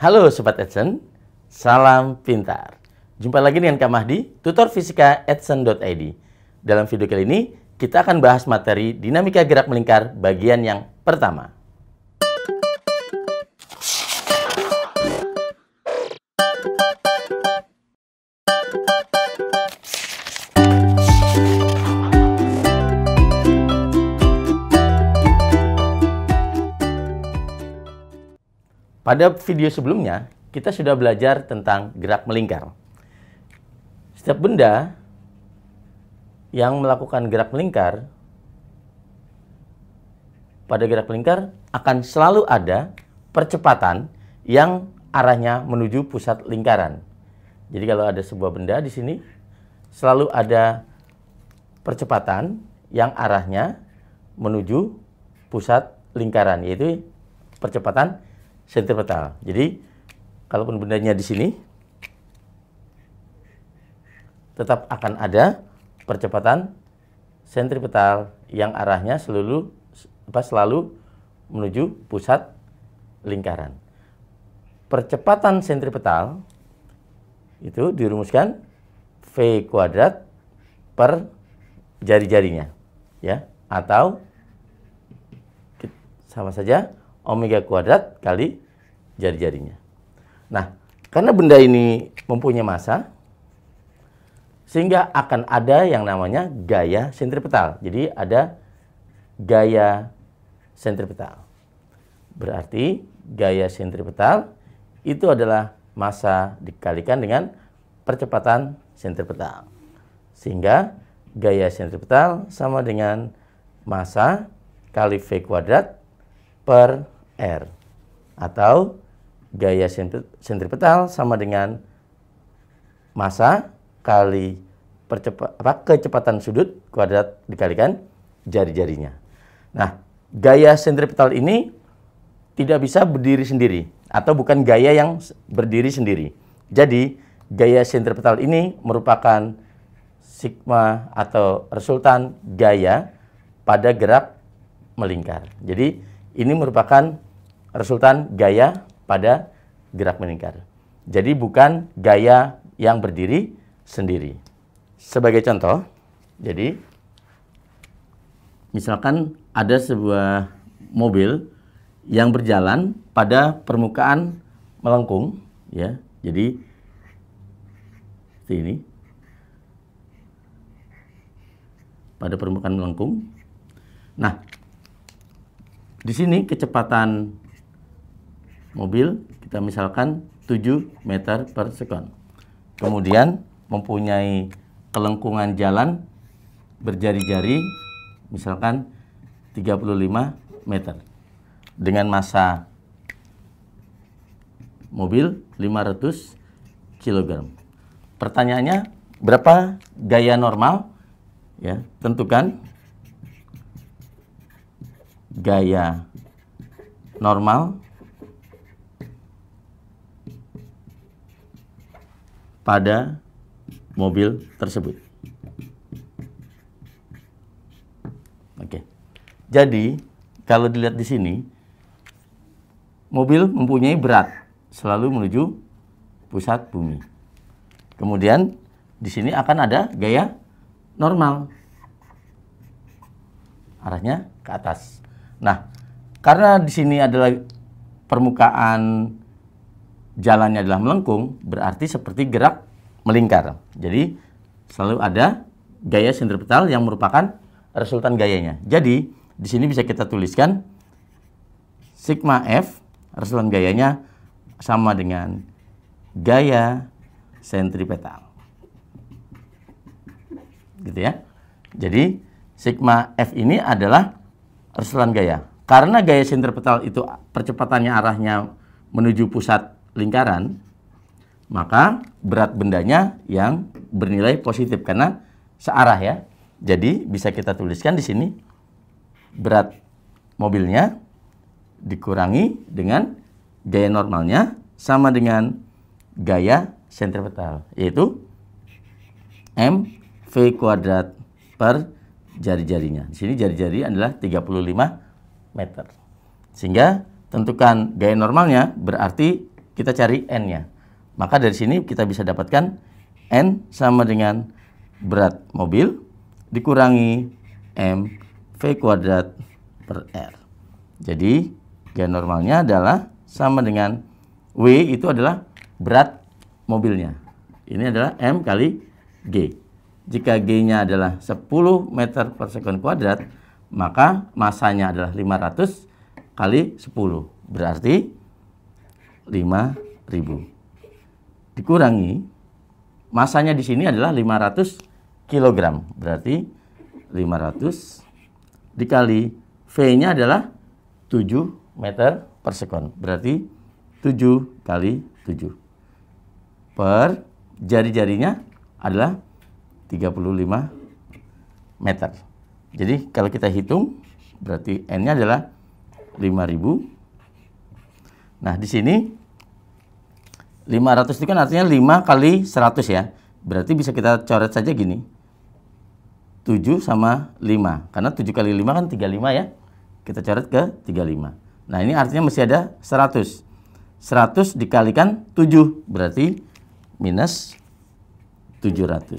Halo Sobat Edson, salam pintar. Jumpa lagi dengan Kak Mahdi, tutor fisika edson.id. Dalam video kali ini, kita akan bahas materi dinamika gerak melingkar bagian yang pertama. Pada video sebelumnya, kita sudah belajar tentang gerak melingkar. Setiap benda yang melakukan gerak melingkar, pada gerak melingkar akan selalu ada percepatan yang arahnya menuju pusat lingkaran. Jadi kalau ada sebuah benda di sini, selalu ada percepatan yang arahnya menuju pusat lingkaran, yaitu percepatan sentripetal. Jadi kalaupun bendanya di sini tetap akan ada percepatan sentripetal yang arahnya selalu apa selalu menuju pusat lingkaran. Percepatan sentripetal itu dirumuskan V kuadrat per jari-jarinya ya atau sama saja omega kuadrat kali jari-jarinya. Nah, karena benda ini mempunyai massa, sehingga akan ada yang namanya gaya sentripetal. Jadi ada gaya sentripetal. Berarti gaya sentripetal itu adalah massa dikalikan dengan percepatan sentripetal. Sehingga gaya sentripetal sama dengan massa kali V kuadrat per R atau gaya sentripetal sama dengan masa kali percepat, kecepatan sudut kuadrat dikalikan jari-jarinya. Nah, gaya sentripetal ini tidak bisa berdiri sendiri atau bukan gaya yang berdiri sendiri. Jadi, gaya sentripetal ini merupakan sigma atau resultan gaya pada gerak melingkar. Jadi, ini merupakan resultan gaya pada gerak meningkat. Jadi bukan gaya yang berdiri sendiri. Sebagai contoh, jadi misalkan ada sebuah mobil yang berjalan pada permukaan melengkung, ya. Jadi ini pada permukaan melengkung. Nah, di sini kecepatan mobil kita misalkan 7 meter per sekon. Kemudian mempunyai kelengkungan jalan berjari-jari misalkan 35 meter dengan masa mobil 500 kg. Pertanyaannya berapa gaya normal? Ya, tentukan gaya normal pada mobil tersebut. Oke. Jadi, kalau dilihat di sini, mobil mempunyai berat selalu menuju pusat bumi. Kemudian di sini akan ada gaya normal. Arahnya ke atas. Nah, karena di sini adalah permukaan jalannya adalah melengkung, berarti seperti gerak melingkar. Jadi selalu ada gaya sentripetal yang merupakan resultan gayanya. Jadi di sini bisa kita tuliskan sigma f resultan gayanya sama dengan gaya sentripetal. Gitu ya. Jadi sigma f ini adalah resultan gaya. Karena gaya sentripetal itu percepatannya arahnya menuju pusat lingkaran, maka berat bendanya yang bernilai positif karena searah ya. Jadi bisa kita tuliskan di sini berat mobilnya dikurangi dengan gaya normalnya sama dengan gaya sentripetal yaitu m v kuadrat per jari-jarinya. Di sini jari-jari adalah 35 meter. Sehingga tentukan gaya normalnya berarti kita cari N-nya. Maka dari sini kita bisa dapatkan N sama dengan berat mobil dikurangi M V kuadrat per R. Jadi gaya normalnya adalah sama dengan W itu adalah berat mobilnya. Ini adalah M kali G. Jika G-nya adalah 10 meter per second kuadrat, maka masanya adalah 500 kali 10. Berarti 5000 dikurangi masanya di sini adalah 500 kg berarti 500 dikali V-nya adalah 7 meter per sekon berarti 7 kali 7 per jari-jarinya adalah 35 meter jadi kalau kita hitung berarti N-nya adalah 5000 nah di sini 500 itu kan artinya 5 kali 100 ya. Berarti bisa kita coret saja gini. 7 sama 5. Karena 7 kali 5 kan 35 ya. Kita coret ke 35. Nah ini artinya masih ada 100. 100 dikalikan 7. Berarti minus 700.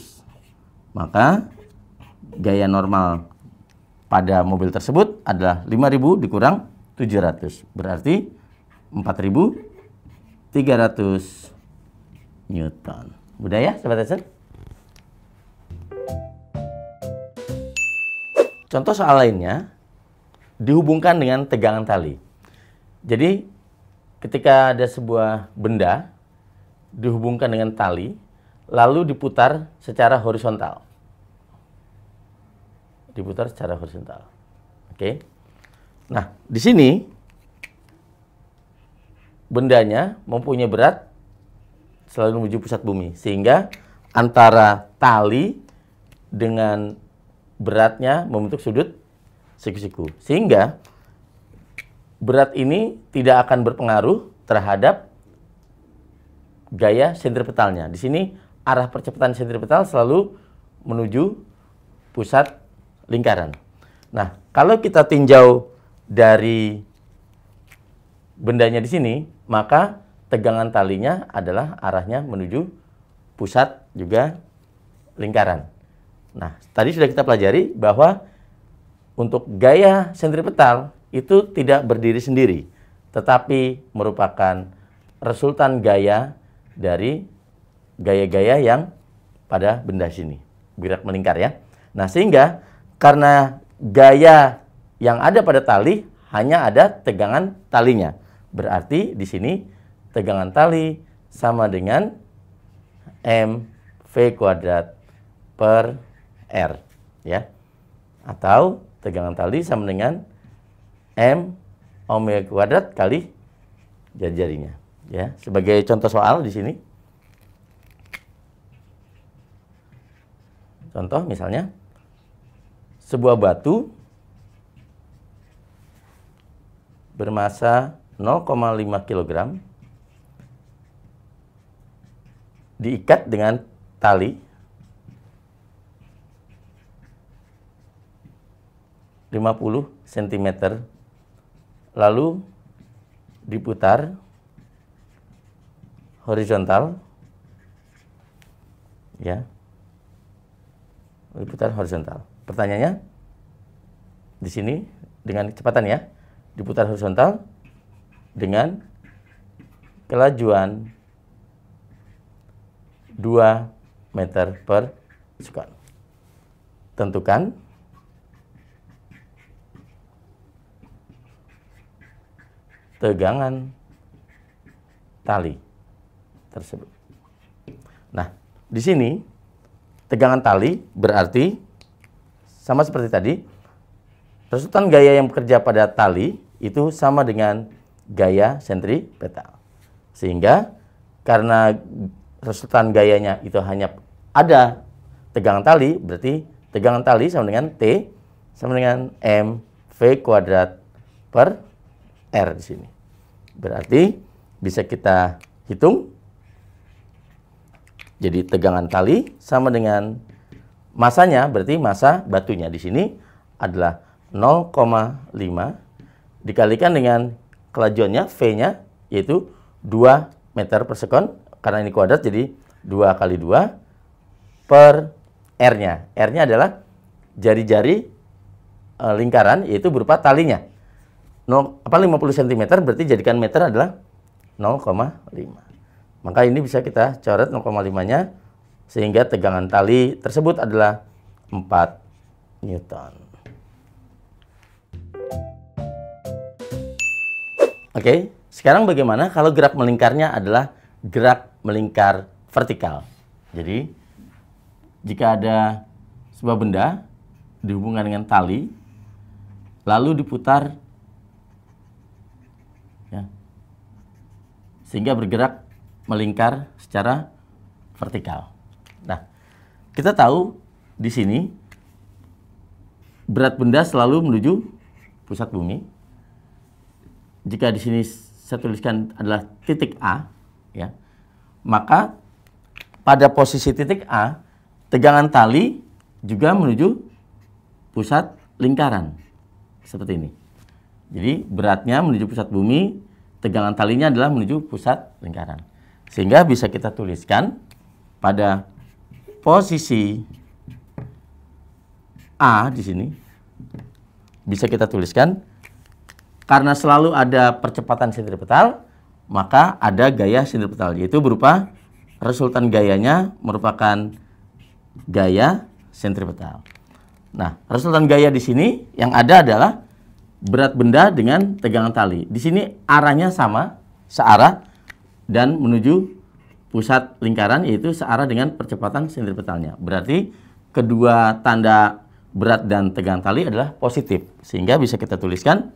Maka gaya normal pada mobil tersebut adalah 5000 dikurang 700. Berarti 4000 300 Newton. Udah ya, Sobat Edison? Contoh soal lainnya, dihubungkan dengan tegangan tali. Jadi, ketika ada sebuah benda dihubungkan dengan tali, lalu diputar secara horizontal. Diputar secara horizontal. Oke. Nah, di sini bendanya mempunyai berat selalu menuju pusat bumi. Sehingga antara tali dengan beratnya membentuk sudut siku-siku. Sehingga berat ini tidak akan berpengaruh terhadap gaya sentripetalnya. Di sini arah percepatan sentripetal selalu menuju pusat lingkaran. Nah, kalau kita tinjau dari bendanya di sini, maka tegangan talinya adalah arahnya menuju pusat juga lingkaran. Nah, tadi sudah kita pelajari bahwa untuk gaya sentripetal itu tidak berdiri sendiri, tetapi merupakan resultan gaya dari gaya-gaya yang pada benda sini, gerak melingkar ya. Nah, sehingga karena gaya yang ada pada tali hanya ada tegangan talinya. Berarti di sini tegangan tali sama dengan m v kuadrat per r ya. Atau tegangan tali sama dengan m omega kuadrat kali jari-jarinya ya. Sebagai contoh soal di sini Contoh misalnya sebuah batu bermasa 0,5 kg diikat dengan tali lima puluh sentimeter lalu diputar horizontal ya diputar horizontal pertanyaannya di sini dengan kecepatan ya diputar horizontal dengan kelajuan 2 meter per sekon. Tentukan tegangan tali tersebut. Nah, di sini tegangan tali berarti sama seperti tadi, resultan gaya yang bekerja pada tali itu sama dengan gaya sentripetal. Sehingga karena resultan gayanya itu hanya ada tegangan tali, berarti tegangan tali sama dengan T sama dengan M V kuadrat per R di sini. Berarti bisa kita hitung. Jadi tegangan tali sama dengan masanya, berarti masa batunya di sini adalah 0,5 dikalikan dengan kelajuannya V-nya yaitu 2 meter per sekon karena ini kuadrat jadi 2 kali 2 per R-nya. R-nya adalah jari-jari e, lingkaran yaitu berupa talinya. 0, apa 50 cm berarti jadikan meter adalah 0,5. Maka ini bisa kita coret 0,5-nya sehingga tegangan tali tersebut adalah 4 Newton. Oke, okay? sekarang bagaimana kalau gerak melingkarnya adalah gerak melingkar vertikal? Jadi, jika ada sebuah benda dihubungkan dengan tali, lalu diputar ya, sehingga bergerak melingkar secara vertikal. Nah, kita tahu di sini berat benda selalu menuju pusat bumi jika di sini saya tuliskan adalah titik A, ya, maka pada posisi titik A, tegangan tali juga menuju pusat lingkaran. Seperti ini. Jadi beratnya menuju pusat bumi, tegangan talinya adalah menuju pusat lingkaran. Sehingga bisa kita tuliskan pada posisi A di sini, bisa kita tuliskan karena selalu ada percepatan sentripetal, maka ada gaya sentripetal. yaitu berupa resultan gayanya merupakan gaya sentripetal. Nah, resultan gaya di sini yang ada adalah berat benda dengan tegangan tali. Di sini arahnya sama, searah dan menuju pusat lingkaran yaitu searah dengan percepatan sentripetalnya. Berarti kedua tanda berat dan tegangan tali adalah positif sehingga bisa kita tuliskan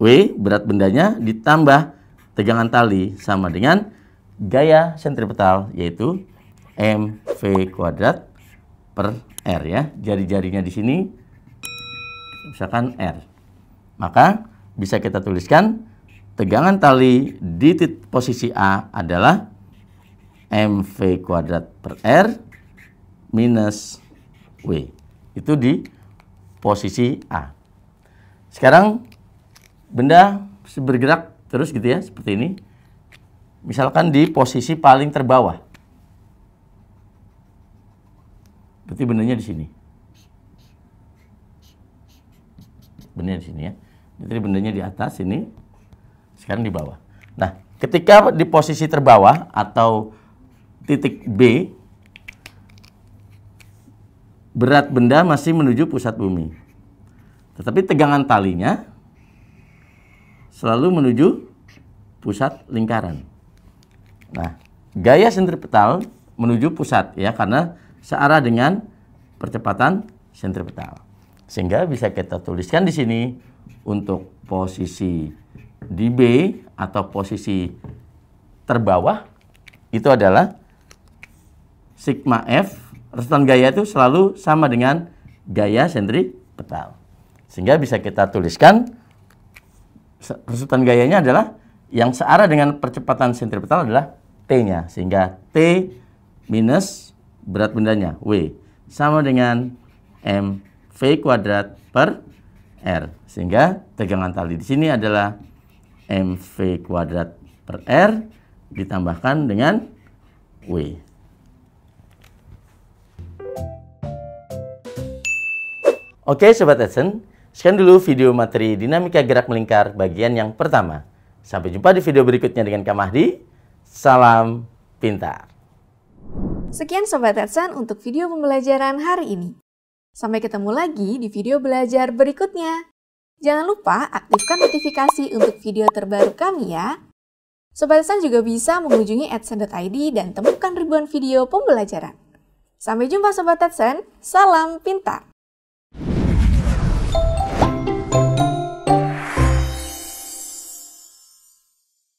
W berat bendanya ditambah tegangan tali sama dengan gaya sentripetal yaitu mv kuadrat per r ya. Jari-jarinya di sini misalkan r. Maka bisa kita tuliskan tegangan tali di posisi A adalah mv kuadrat per r minus w. Itu di posisi A. Sekarang benda bergerak terus gitu ya seperti ini misalkan di posisi paling terbawah berarti bendanya di sini bendanya di sini ya jadi bendanya di atas ini sekarang di bawah nah ketika di posisi terbawah atau titik B berat benda masih menuju pusat bumi tetapi tegangan talinya selalu menuju pusat lingkaran. Nah, gaya sentripetal menuju pusat ya karena searah dengan percepatan sentripetal. Sehingga bisa kita tuliskan di sini untuk posisi di B atau posisi terbawah itu adalah sigma F resetan gaya itu selalu sama dengan gaya sentripetal. Sehingga bisa kita tuliskan Persutan gayanya adalah yang searah dengan percepatan sentripetal adalah T-nya. Sehingga T minus berat bendanya, W. Sama dengan MV kuadrat per R. Sehingga tegangan tali di sini adalah MV kuadrat per R ditambahkan dengan W. Oke Sobat Edson, Sekian dulu video materi dinamika gerak melingkar bagian yang pertama. Sampai jumpa di video berikutnya dengan Kak Mahdi. Salam pintar. Sekian Sobat Edsan untuk video pembelajaran hari ini. Sampai ketemu lagi di video belajar berikutnya. Jangan lupa aktifkan notifikasi untuk video terbaru kami ya. Sobat Edsan juga bisa mengunjungi edsan.id dan temukan ribuan video pembelajaran. Sampai jumpa Sobat Edsan, salam pintar!